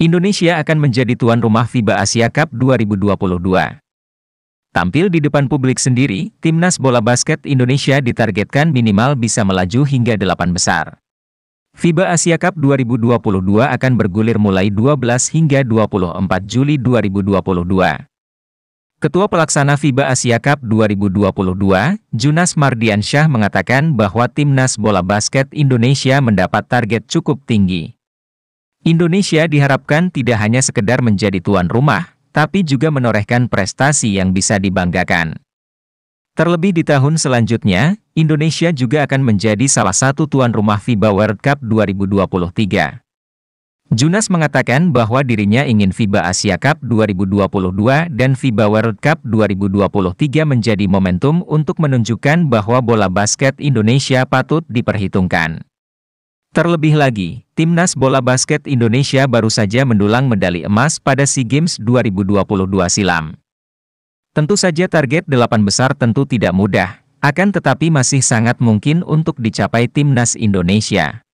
Indonesia akan menjadi tuan rumah FIBA Asia Cup 2022. Tampil di depan publik sendiri, timnas bola basket Indonesia ditargetkan minimal bisa melaju hingga delapan besar. FIBA Asia Cup 2022 akan bergulir mulai 12 hingga 24 Juli 2022. Ketua Pelaksana FIBA Asia Cup 2022, Junas Mardiansyah mengatakan bahwa timnas bola basket Indonesia mendapat target cukup tinggi. Indonesia diharapkan tidak hanya sekedar menjadi tuan rumah, tapi juga menorehkan prestasi yang bisa dibanggakan. Terlebih di tahun selanjutnya, Indonesia juga akan menjadi salah satu tuan rumah FIBA World Cup 2023. Junas mengatakan bahwa dirinya ingin FIBA Asia Cup 2022 dan FIBA World Cup 2023 menjadi momentum untuk menunjukkan bahwa bola basket Indonesia patut diperhitungkan. Terlebih lagi, Timnas Bola Basket Indonesia baru saja mendulang medali emas pada SEA Games 2022 silam. Tentu saja target delapan besar tentu tidak mudah, akan tetapi masih sangat mungkin untuk dicapai Timnas Indonesia.